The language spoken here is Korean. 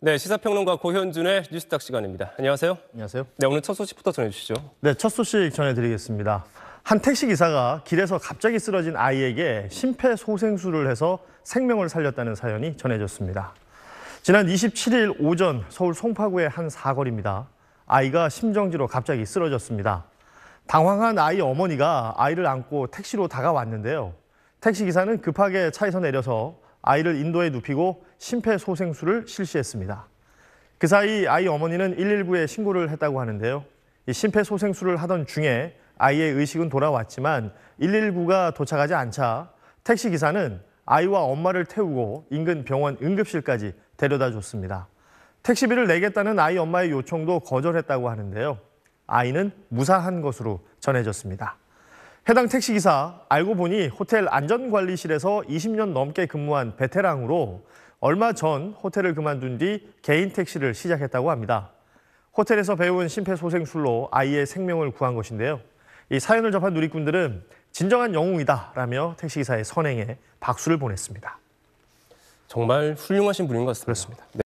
네, 시사평론가 고현준의 뉴스닥 시간입니다. 안녕하세요. 안녕하세요. 네, 오늘 첫 소식부터 전해주시죠. 네, 첫 소식 전해드리겠습니다. 한 택시 기사가 길에서 갑자기 쓰러진 아이에게 심폐소생술을 해서 생명을 살렸다는 사연이 전해졌습니다. 지난 27일 오전 서울 송파구의 한 사거리입니다. 아이가 심정지로 갑자기 쓰러졌습니다. 당황한 아이 어머니가 아이를 안고 택시로 다가왔는데요. 택시 기사는 급하게 차에서 내려서 아이를 인도에 눕히고 심폐소생술을 실시했습니다. 그 사이 아이 어머니는 119에 신고를 했다고 하는데요. 심폐소생술을 하던 중에 아이의 의식은 돌아왔지만 119가 도착하지 않자 택시기사는 아이와 엄마를 태우고 인근 병원 응급실까지 데려다 줬습니다. 택시비를 내겠다는 아이 엄마의 요청도 거절했다고 하는데요. 아이는 무사한 것으로 전해졌습니다. 해당 택시기사 알고 보니 호텔 안전관리실에서 20년 넘게 근무한 베테랑으로 얼마 전 호텔을 그만둔 뒤 개인 택시를 시작했다고 합니다. 호텔에서 배운 심폐소생술로 아이의 생명을 구한 것인데요. 이 사연을 접한 누리꾼들은 진정한 영웅이다라며 택시기사의 선행에 박수를 보냈습니다. 정말 훌륭하신 분인 것 같습니다. 그렇습니다.